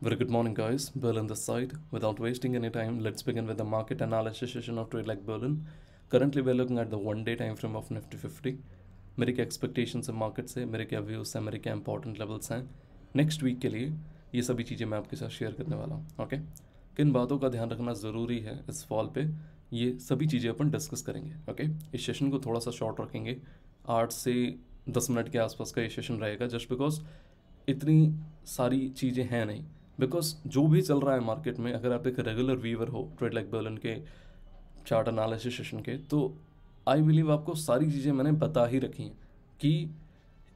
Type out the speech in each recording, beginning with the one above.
Very good morning guys, Berlin this side. Without wasting any time, let's begin with the market analysis session of Trade Like Berlin. Currently we're looking at the one day time frame of Nifty 50. मेरे क्या expectations है market से मेरे क्या views हैं मेरे क्या important levels हैं नेक्स्ट वीक के लिए ये सभी चीज़ें मैं आपके साथ शेयर करने वाला हूँ ओके किन बातों का ध्यान रखना ज़रूरी है इस फॉल पे ये सभी चीज़ें अपन डिस्कस करेंगे ओके इस सेशन को थोड़ा सा शॉर्ट रखेंगे आठ से दस मिनट के आसपास का ये सेशन रहेगा जस्ट बिकॉज इतनी सारी चीज़ें हैं नहीं बिकॉज जो भी चल रहा है मार्केट में अगर आप एक रेगुलर वीवर हो ट्रेड लाइक बर्लन के चार्ट एनालिसिस सेशन के तो आई बिलीव आपको सारी चीज़ें मैंने बता ही रखी हैं कि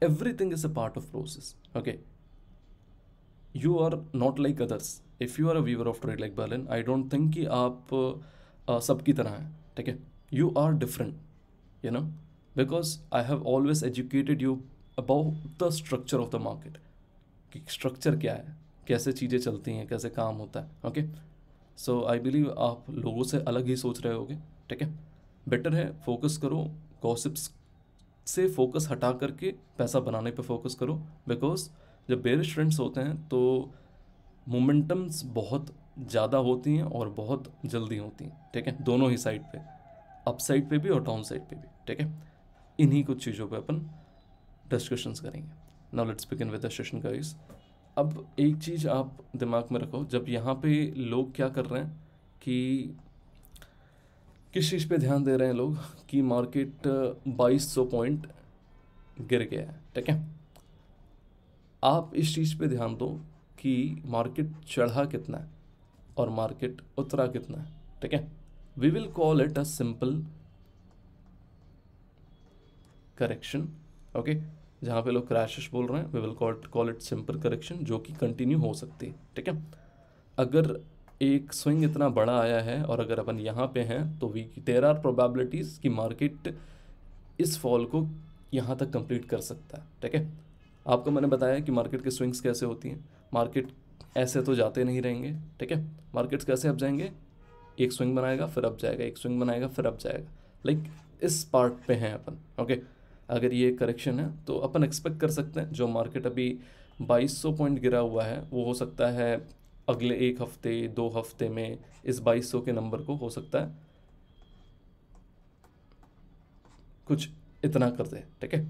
everything is a part of process okay you are not like others if you are a viewer of trade like Berlin I don't think कि आप uh, सबकी तरह हैं ठीक है you are different you know because I have always educated you about the structure of the market कि structure क्या है कैसे चीज़ें चलती हैं कैसे काम होता है ओके सो आई बिलीव आप लोगों से अलग ही सोच रहे होगे ठीक है बेटर है फोकस करो गॉसिप्स से फोकस हटा करके पैसा बनाने पे फोकस करो बिकॉज जब बेर ट्रेंड्स होते हैं तो मोमेंटम्स बहुत ज़्यादा होती हैं और बहुत जल्दी होती हैं ठीक है दोनों ही साइड पे अप साइड पे भी और डाउन साइड पे भी ठीक है इन्हीं कुछ चीज़ों पे अपन डिस्कशंस करेंगे now let's begin with the session guys अब एक चीज़ आप दिमाग में रखो जब यहाँ पे लोग क्या कर रहे हैं कि किस चीज़ पे ध्यान दे रहे हैं लोग कि मार्केट 2200 पॉइंट गिर गया है ठीक है आप इस चीज़ पे ध्यान दो कि मार्केट चढ़ा कितना है और मार्केट उतरा कितना है ठीक है we will call it a simple correction okay जहाँ पे लोग क्रैशेस बोल रहे हैं we will call call it simple correction जो कि कंटिन्यू हो सकती है ठीक है अगर एक स्विंग इतना बड़ा आया है और अगर अपन यहाँ पे हैं तो वी देर आर प्रोबेबिलिटीज़ कि मार्केट इस फॉल को यहाँ तक कंप्लीट कर सकता है ठीक है आपको मैंने बताया कि मार्केट के स्विंग्स कैसे होती हैं मार्केट ऐसे तो जाते नहीं रहेंगे ठीक है मार्केट्स कैसे अब जाएंगे एक स्विंग बनाएगा फिर अब जाएगा एक स्विंग बनाएगा फिर अब जाएगा लाइक like, इस पार्ट पे हैं अपन ओके okay? अगर ये करेक्शन है तो अपन एक्सपेक्ट कर सकते हैं जो मार्केट अभी 2200 पॉइंट गिरा हुआ है वो हो सकता है अगले एक हफ्ते दो हफ्ते में इस 2200 के नंबर को हो सकता है कुछ इतना कर दे ठीक है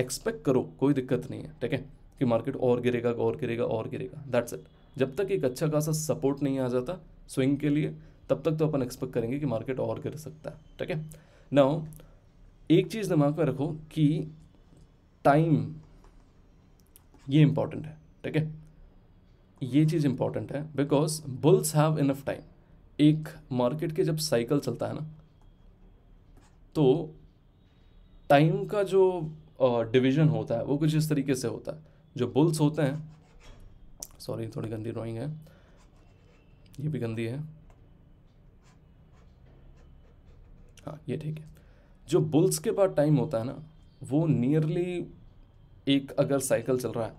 एक्सपेक्ट करो कोई दिक्कत नहीं है ठीक है कि मार्केट और गिरेगा और गिरेगा और गिरेगा दैट्स इट जब तक एक अच्छा खासा सपोर्ट नहीं आ जाता स्विंग के लिए तब तक तो अपन एक्सपेक्ट करेंगे कि मार्केट और गिर सकता है ठीक है नाउ एक चीज़ दिमाग में रखो कि टाइम ये इंपॉर्टेंट है ठीक है ये चीज़ इंपॉर्टेंट है because bulls have enough time एक मार्केट के जब साइकिल चलता है ना तो टाइम का जो डिवीजन होता है वो कुछ इस तरीके से होता है जो बुल्स होते हैं सॉरी थोड़ी गंदी ड्राइंग है ये भी गंदी है हाँ ये ठीक है जो बुल्स के बाद टाइम होता है ना वो नियरली एक अगर साइकिल चल रहा है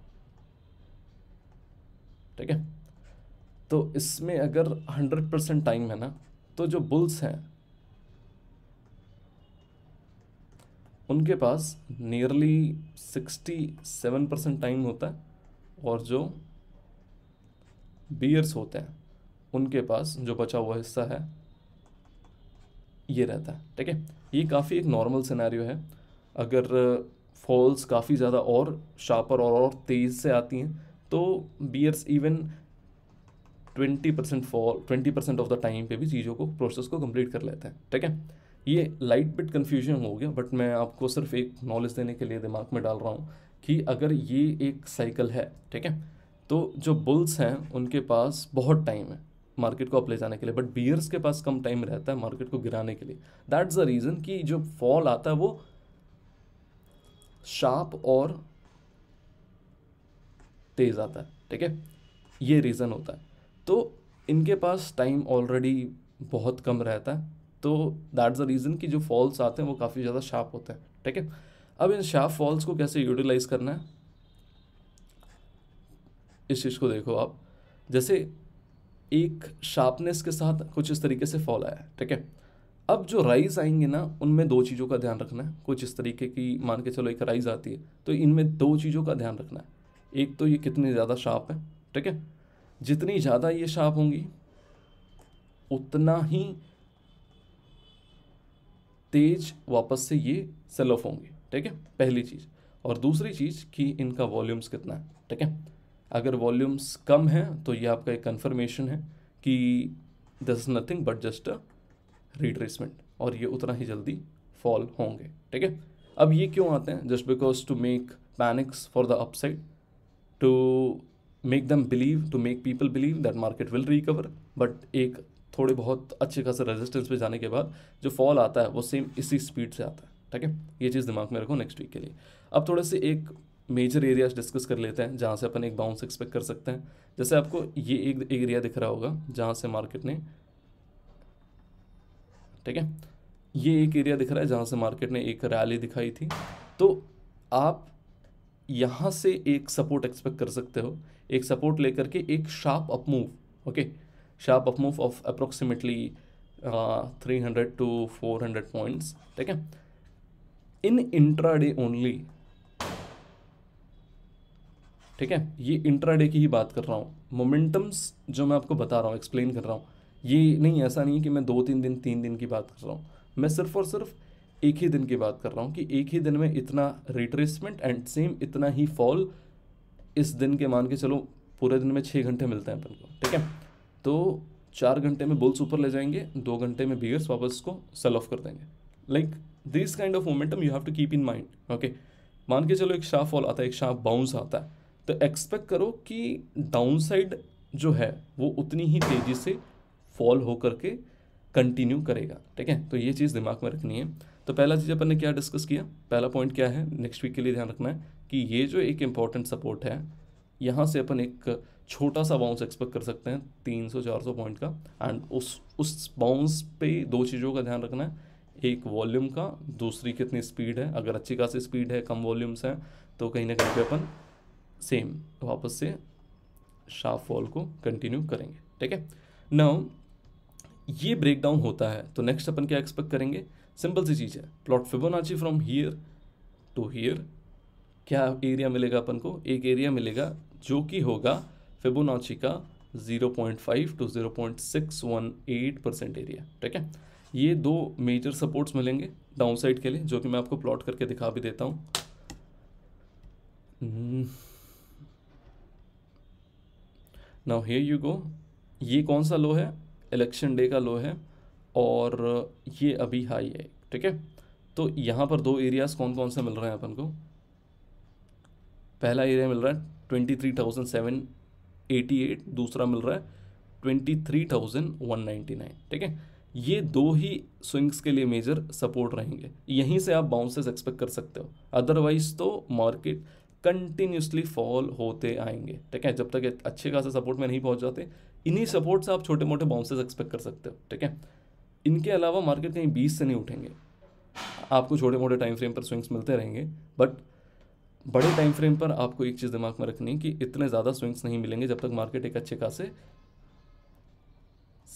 ठीक है तो इसमें अगर हंड्रेड परसेंट टाइम है ना तो जो बुल्स हैं उनके पास nearly sixty seven percent time होता है और जो बीयर्स होते हैं उनके पास जो बचा हुआ हिस्सा है ये रहता है ठीक है ये काफ़ी एक नॉर्मल सिनेरियो है अगर फॉल्स काफ़ी ज़्यादा और शार्पर और और तेज़ से आती हैं तो bears even twenty percent fall twenty percent of the time पे भी चीज़ों को प्रोसेस को कंप्लीट कर लेते हैं ठीक है ये लाइट बिट कन्फ्यूजन हो गया बट मैं आपको सिर्फ एक नॉलेज देने के लिए दिमाग में डाल रहा हूँ कि अगर ये एक साइकिल है ठीक है तो जो बुल्स हैं उनके पास बहुत टाइम है मार्केट को अप ले जाने के लिए बट बियर्स के पास कम टाइम रहता है मार्केट को गिराने के लिए दैट्स द रीज़न कि जो फॉल आता है वो शार्प और तेज़ आता है ठीक है ये रीज़न होता है तो इनके पास टाइम ऑलरेडी बहुत कम रहता है तो दैट्स द रीज़न कि जो फॉल्स आते हैं वो काफ़ी ज़्यादा शार्प होते हैं ठीक है अब इन शार्प फॉल्स को कैसे यूटिलाइज करना है इस चीज़ को देखो आप जैसे एक शार्पनेस के साथ कुछ इस तरीके से फॉल आया ठीक है अब जो राइज आएंगे ना उनमें दो चीज़ों का ध्यान रखना है कुछ इस तरीके की मान के चलो एक राइज आती है तो इनमें दो चीज़ों का ध्यान रखना है एक तो ये कितनी ज़्यादा शार्प है ठीक है जितनी ज़्यादा ये शार्प होंगी उतना ही तेज वापस से ये सेल ऑफ होंगे ठीक है पहली चीज़ और दूसरी चीज़ कि इनका वॉल्यूम्स कितना है ठीक है अगर वॉल्यूम्स कम हैं तो ये आपका एक कन्फर्मेशन है कि this is nothing but just a retracement और ये उतना ही जल्दी फॉल होंगे ठीक है अब ये क्यों आते हैं just because to make panics for the upside to make them believe to make people believe that market will recover but एक थोड़े बहुत अच्छे खासे रेजिस्टेंस पे जाने के बाद जो फॉल आता है वो सेम इसी स्पीड से आता है ठीक है ये चीज़ दिमाग में रखो नेक्स्ट वीक के लिए अब थोड़े से एक मेजर एरियाज डिस्कस कर लेते हैं जहाँ से अपन एक बाउंस एक्सपेक्ट कर सकते हैं जैसे आपको ये एक एरिया दिख रहा होगा जहाँ से मार्केट ने ठीक है ये एक एरिया दिख रहा है जहाँ से मार्केट ने एक रैली दिखाई थी तो आप यहाँ से एक सपोर्ट एक्सपेक्ट कर सकते हो एक सपोर्ट लेकर के एक sharp upmove okay sharp upmove of approximately three hundred to four hundred points ठीक है इन इंट्राडे ओनली ठीक है ये इंट्राडे की ही बात कर रहा हूँ मोमेंटम्स जो मैं आपको बता रहा हूँ एक्सप्लेन कर रहा हूँ ये नहीं ऐसा नहीं कि मैं दो तीन दिन तीन दिन की बात कर रहा हूँ मैं सिर्फ और सिर्फ एक ही दिन की बात कर रहा हूँ कि एक ही दिन में इतना रिट्रेसमेंट एंड सेम इतना ही फॉल इस दिन के मान के चलो पूरे दिन में छः घंटे मिलते हैं अपन को ठीक है तो चार घंटे में बुल्स ऊपर ले जाएंगे दो घंटे में बियर्स वापस को सेल ऑफ कर देंगे like this kind of momentum you have to keep in mind okay मान के चलो एक शार्प फॉल आता है एक शार्प बाउंस आता है तो एक्सपेक्ट करो कि डाउनसाइड जो है वो उतनी ही तेज़ी से फॉल हो करके कंटिन्यू करेगा ठीक है तो ये चीज़ दिमाग में रखनी है तो पहला चीज़ अपन ने क्या डिस्कस किया पहला पॉइंट क्या है नेक्स्ट वीक के लिए ध्यान रखना है कि ये जो एक इम्पॉर्टेंट सपोर्ट है यहाँ से अपन एक छोटा सा बाउंस एक्सपेक्ट कर सकते हैं तीन सौ चार सौ पॉइंट का एंड उस उस बाउंस पे दो चीज़ों का ध्यान रखना है एक वॉल्यूम का दूसरी कितनी स्पीड है अगर अच्छी खासी स्पीड है कम वॉल्यूम्स हैं तो कहीं ना कहीं पे अपन सेम वापस से शार्प फॉल को कंटिन्यू करेंगे ठीक है नाउ ये ब्रेक डाउन होता है तो नेक्स्ट अपन क्या एक्सपेक्ट करेंगे सिंपल सी चीज़ है plot Fibonacci from here to here क्या एरिया मिलेगा अपन को एक एरिया मिलेगा जो कि होगा फिबोनाची का 0.5 टू 0.618 परसेंट एरिया ठीक है ये दो मेजर सपोर्ट्स मिलेंगे डाउन साइड के लिए जो कि मैं आपको प्लॉट करके दिखा भी देता हूँ hmm. Now here you go ये कौन सा लो है इलेक्शन डे का लो है और ये अभी हाई है ठीक है तो यहाँ पर दो एरियाज़ कौन कौन से मिल रहे हैं अपन को पहला एरिया मिल रहा है twenty three thousand seven eighty eight दूसरा मिल रहा है twenty three thousand one ninety nine ठीक है ये दो ही स्विंग्स के लिए मेजर सपोर्ट रहेंगे यहीं से आप बाउंसेस एक्सपेक्ट कर सकते हो अदरवाइज तो मार्केट कंटिन्यूसली फॉल होते आएंगे ठीक है जब तक अच्छे खासा सपोर्ट में नहीं पहुंच जाते इन्हीं सपोर्ट से आप छोटे मोटे बाउंसेस एक्सपेक्ट कर सकते हो ठीक है इनके अलावा मार्केट कहीं बीस से नहीं उठेंगे आपको छोटे मोटे टाइम फ्रेम पर स्विंग्स मिलते रहेंगे बट बड़े टाइम फ्रेम पर आपको एक चीज़ दिमाग में रखनी है कि इतने ज़्यादा स्विंग्स नहीं मिलेंगे जब तक मार्केट एक अच्छे खासे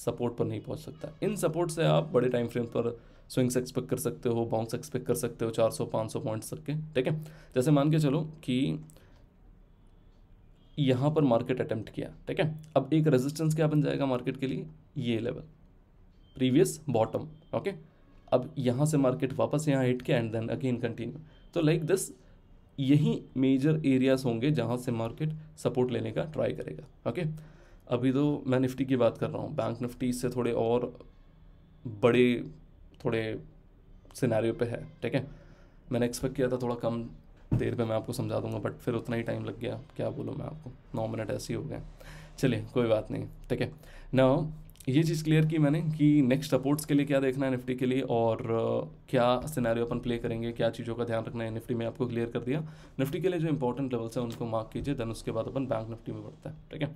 सपोर्ट पर नहीं पहुंच सकता इन सपोर्ट से आप बड़े टाइम फ्रेम पर स्विंग्स एक्सपेक्ट कर सकते हो बाउंस एक्सपेक्ट कर सकते हो 400 500 पॉइंट्स तक के ठीक है जैसे मान के चलो कि यहाँ पर मार्केट अटैम्प्ट किया ठीक है अब एक रेजिस्टेंस क्या बन जाएगा मार्केट के लिए ये लेवल प्रीवियस बॉटम ओके अब यहाँ से मार्केट वापस यहाँ हिट किया एंड देन अगेन कंटिन्यू तो लाइक दिस यही मेजर एरियाज होंगे जहाँ से मार्केट सपोर्ट लेने का ट्राई करेगा ओके अभी तो मैं निफ्टी की बात कर रहा हूँ बैंक निफ्टी इससे थोड़े और बड़े थोड़े सिनेरियो पे है ठीक है मैंने एक्सपेक्ट किया था थोड़ा कम देर पे मैं आपको समझा दूंगा बट फिर उतना ही टाइम लग गया क्या बोलूँ मैं आपको नौ मिनट ऐसे ही हो गए चलिए कोई बात नहीं ठीक है ना ये चीज़ क्लियर की मैंने कि नेक्स्ट सपोर्ट्स के लिए क्या देखना है निफ्टी के लिए और क्या सिनेरियो अपन प्ले करेंगे क्या चीज़ों का ध्यान रखना है निफ्टी में आपको क्लियर कर दिया निफ्टी के लिए जो इंपॉर्टेंट लेवल्स हैं उनको मार्क कीजिए देन उसके बाद अपन बैंक निफ्टी में बढ़ता है ठीक है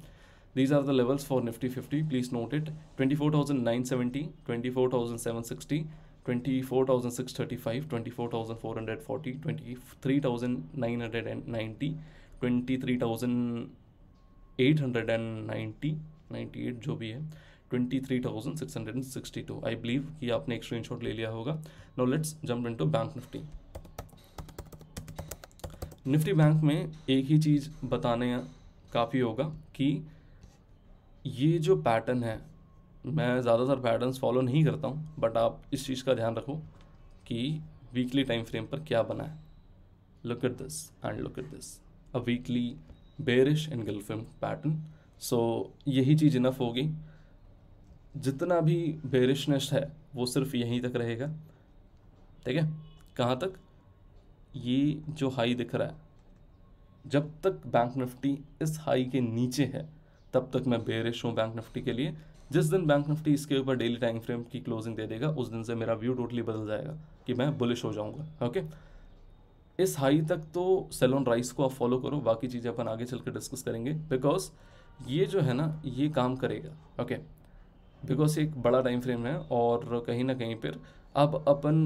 These are the levels for Nifty 50. Please note it 24,970, 24,760, 24,635, 24,440, 23,990, 23,890, 98 जो भी है 23,662 आई बिलीव कि आपने एक स्क्रीनशॉट ले लिया होगा now let's jump into bank Nifty Nifty bank में एक ही चीज़ बताने काफ़ी होगा कि ये जो पैटर्न है मैं ज़्यादातर पैटर्न्स फॉलो नहीं करता हूँ बट आप इस चीज़ का ध्यान रखो कि वीकली टाइम फ्रेम पर क्या बना है look at this and look at this a weekly bearish engulfing pattern so यही चीज़ इनफ होगी जितना भी बेरिशनेस है वो सिर्फ यहीं तक रहेगा ठीक है कहाँ तक ये जो हाई दिख रहा है जब तक बैंक निफ्टी इस हाई के नीचे है तब तक मैं बेरिश हूँ बैंक निफ्टी के लिए जिस दिन बैंक निफ्टी इसके ऊपर डेली टाइम फ्रेम की क्लोजिंग दे देगा उस दिन से मेरा व्यू टोटली बदल जाएगा कि मैं बुलिश हो जाऊँगा ओके इस हाई तक तो सेलोन राइस को आप फॉलो करो बाकी चीज़ें अपन आगे चल कर डिस्कस करेंगे बिकॉज ये जो है ना ये काम करेगा ओके बिकॉज एक बड़ा टाइम फ्रेम है और कहीं ना कहीं पर अब अपन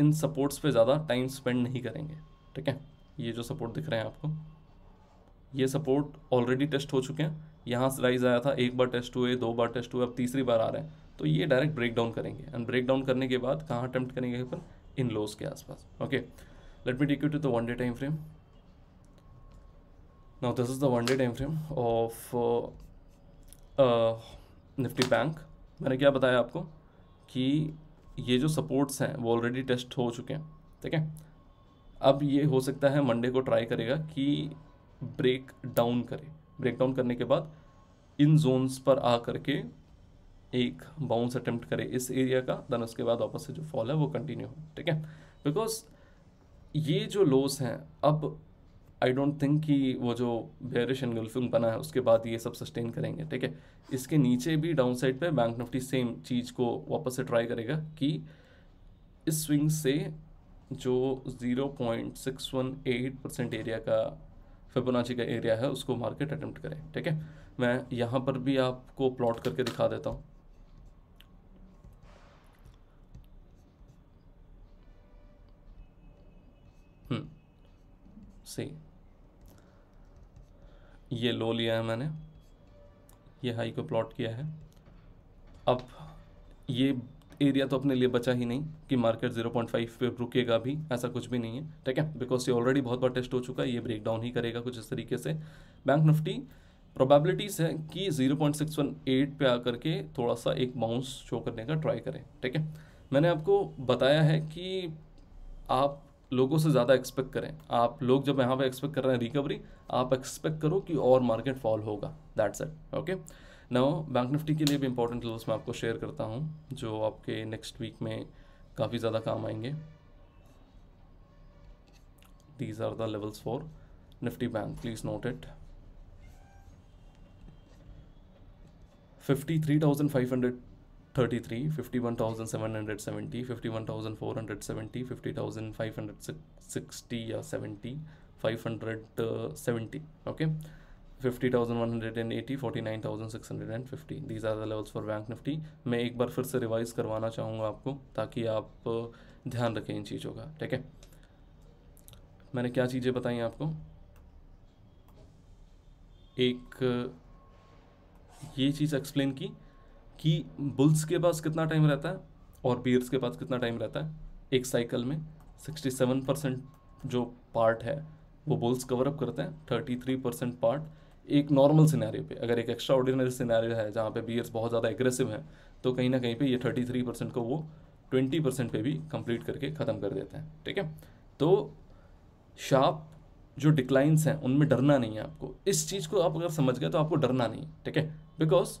इन सपोर्ट्स पे ज़्यादा टाइम स्पेंड नहीं करेंगे ठीक है ये जो सपोर्ट दिख रहे हैं आपको ये सपोर्ट ऑलरेडी टेस्ट हो चुके हैं यहाँ से राइज आया था एक बार टेस्ट हुए दो बार टेस्ट हुए अब तीसरी बार आ रहे हैं तो ये डायरेक्ट ब्रेक डाउन करेंगे एंड ब्रेक डाउन करने के बाद कहाँ अटैम्प्ट करेंगे अपन इन लोस के आसपास okay let me take you to the one day time frame now this is the one day time frame of Nifty bank मैंने क्या बताया आपको कि ये जो सपोर्ट्स हैं वो ऑलरेडी टेस्ट हो चुके हैं ठीक है अब ये हो सकता है मंडे को ट्राई करेगा कि ब्रेक डाउन करे ब्रेक डाउन करने के बाद इन जोन्स पर आ करके एक बाउंस अटेम्प्ट करे इस एरिया का देन उसके बाद वापस से जो फॉल है वो कंटिन्यू हो ठीक है बिकॉज ये जो लोस हैं अब आई डोंट थिंक कि वो जो बेरिश एनगल्फिंग बना है उसके बाद ये सब सस्टेन करेंगे ठीक है इसके नीचे भी डाउन साइड पर बैंक निफ्टी सेम चीज़ को वापस से ट्राई करेगा कि इस स्विंग से जो 0.618 परसेंट एरिया का फिबोनाची का एरिया है उसको मार्केट अटैम्प्ट करें ठीक है मैं यहाँ पर भी आपको प्लॉट करके दिखा देता हूँ सही हम्म, ये लो लिया है मैंने ये हाई को प्लॉट किया है अब ये एरिया तो अपने लिए बचा ही नहीं कि मार्केट 0.5 पे रुकेगा भी ऐसा कुछ भी नहीं है ठीक है बिकॉज ये ऑलरेडी बहुत बार टेस्ट हो चुका है ये ब्रेक डाउन ही करेगा कुछ इस तरीके से बैंक निफ्टी प्रोबेबिलिटीज़ है कि 0.618 पे आकर के थोड़ा सा एक बाउंस शो करने का ट्राई करें ठीक है मैंने आपको बताया है कि आप लोगों से ज़्यादा एक्सपेक्ट करें आप लोग जब यहाँ पर एक्सपेक्ट कर रहे हैं रिकवरी आप एक्सपेक्ट करो कि और मार्केट फॉल होगा that's it okay now bank Nifty के लिए भी इंपॉर्टेंट लेवल्स मैं आपको शेयर करता हूँ जो आपके नेक्स्ट वीक में काफ़ी ज़्यादा काम आएंगे seven hundred seventy fifty one thousand four hundred seventy fifty 53533 51770 51470 50560 या 70 570 okay 50,180, 49,650 these are the levels for bank Nifty मैं एक बार फिर से रिवाइज करवाना चाहूँगा आपको ताकि आप ध्यान रखें इन चीज़ों का ठीक है मैंने क्या चीज़ें बताई आपको एक ये चीज़ एक्सप्लेन की कि बुल्स के पास कितना टाइम रहता है और बियर्स के पास कितना टाइम रहता है एक साइकिल में सिक्सटी सेवन परसेंट जो पार्ट है वो बुल्स कवर अप करते हैं थर्टी थ्री परसेंट पार्ट एक नॉर्मल सिनेरियो पे अगर एक एक्स्ट्रा ऑर्डिनरी सिनेरियो है जहाँ पे बीयर्स बहुत ज़्यादा एग्रेसिव हैं तो कहीं ना कहीं पे ये 33 परसेंट को वो 20 परसेंट पर भी कंप्लीट करके ख़त्म कर देते हैं ठीक है तो शार्प जो डिक्लाइंस हैं उनमें डरना नहीं है आपको इस चीज़ को आप अगर समझ गए तो आपको डरना नहीं ठीक है बिकॉज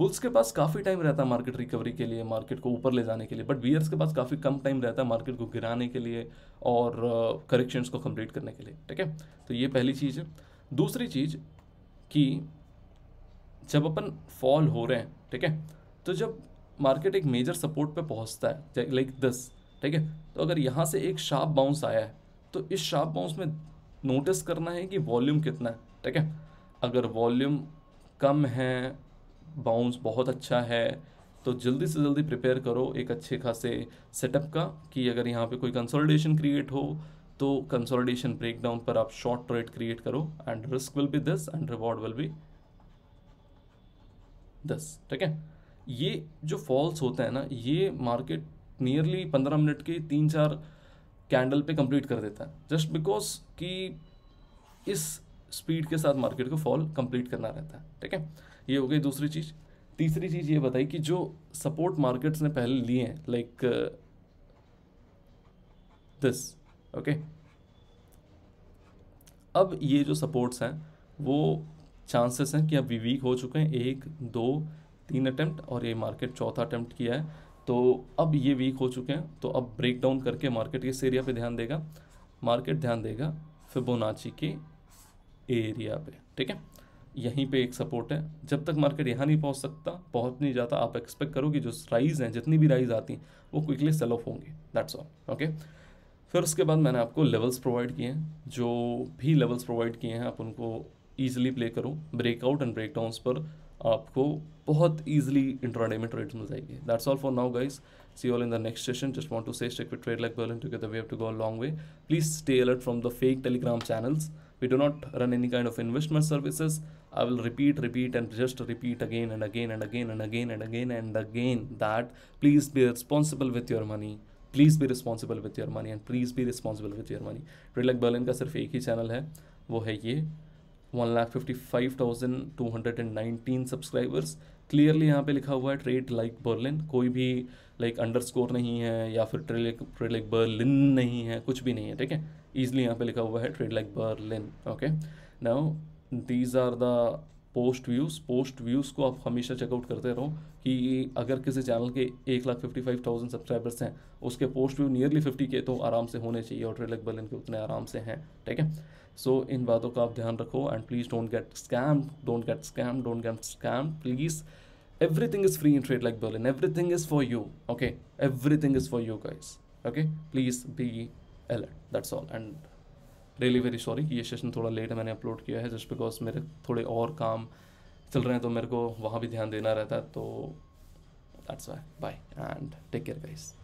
बुल्स के पास काफ़ी टाइम रहता है मार्केट रिकवरी के लिए मार्केट को ऊपर ले जाने के लिए बट बियर्स के पास काफ़ी कम टाइम रहता है मार्केट को गिराने के लिए और करेक्शंस uh, को कंप्लीट करने के लिए ठीक है तो ये पहली चीज़ है दूसरी चीज़ कि जब अपन फॉल हो रहे हैं ठीक है तो जब मार्केट एक मेजर सपोर्ट पे पहुंचता है लाइक दस ठीक है तो अगर यहाँ से एक शार्प बाउंस आया है तो इस शार्प बाउंस में नोटिस करना है कि वॉल्यूम कितना है ठीक है अगर वॉल्यूम कम है बाउंस बहुत अच्छा है तो जल्दी से जल्दी प्रिपेयर करो एक अच्छे खासे सेटअप का कि अगर यहाँ पे कोई कंसोलिडेशन क्रिएट हो तो कंसोलिडेशन ब्रेकडाउन पर आप शॉर्ट ट्रेड क्रिएट करो and risk will be this and reward will be this ठीक है ये जो फॉल्स होते हैं ना ये मार्केट नियरली पंद्रह मिनट के तीन चार कैंडल पे कंप्लीट कर देता है जस्ट बिकॉज कि इस स्पीड के साथ मार्केट को फॉल कंप्लीट करना रहता है ठीक है ये हो गई दूसरी चीज़ तीसरी चीज़ ये बताई कि जो सपोर्ट मार्केट्स ने पहले लिए हैं लाइक दिस uh, ओके अब ये जो सपोर्ट्स हैं वो चांसेस हैं कि अभी वीक हो चुके हैं एक दो तीन अटैम्प्ट और ये मार्केट चौथा अटैम्प्ट किया है तो अब ये वीक हो चुके हैं तो अब ब्रेक डाउन करके मार्केट किस एरिया पे ध्यान देगा मार्केट ध्यान देगा फिबोनाची के एरिया पे ठीक है यहीं पे एक सपोर्ट है जब तक मार्केट यहाँ नहीं पहुँच सकता पहुँच नहीं जाता आप एक्सपेक्ट करो कि जो राइज हैं जितनी भी राइज आती हैं वो क्विकली सेल ऑफ होंगी दैट्स ऑल ओके फिर उसके बाद मैंने आपको लेवल्स प्रोवाइड किए हैं जो भी लेवल्स प्रोवाइड किए हैं आप उनको ईजिली प्ले करो ब्रेकआउट एंड ब्रेकडाउंस पर आपको बहुत ईजिली इंट्राडे में ट्रेड्स मिल जाएगी that's all for now guys see all in the next session just want to say stick trade like Berlin together we have to go long way please stay alert from the fake Telegram channels we do not run any kind of investment services I will repeat repeat and just repeat again and again and again and again and again and again that please be responsible with your money please be responsible with your money and please be responsible with your money trade like Berlin का सिर्फ एक ही channel है वो है ये one lakh fifty five thousand two hundred and nineteen subscribers clearly यहाँ पे लिखा हुआ है ट्रेड लाइक बर्लिन कोई भी लाइक like, अंडरस्कोर नहीं है या फिर trade like trade like Berlin नहीं है कुछ भी नहीं है ठीक है ईजिली यहाँ पे लिखा हुआ है trade like Berlin okay now these are the post views post views को आप हमेशा चेकआउट करते रहो कि अगर किसी चैनल के एक lakh fifty five thousand subscribers हैं उसके पोस्ट व्यू नियरली फिफ्टी के तो आराम से होने चाहिए और ट्रेलक बल इनके उतने आराम से हैं ठीक है सो इन बातों का आप ध्यान रखो and please don't get scam don't get scam don't get scam please trade like Berlin everything is for you okay everything is for you you guys okay please be alert that's all and really very sorry ये session थोड़ा late मैंने upload किया है just because मेरे थोड़े और काम चल रहे हैं तो मेरे को वहाँ भी ध्यान देना रहता है तो that's why bye and take care guys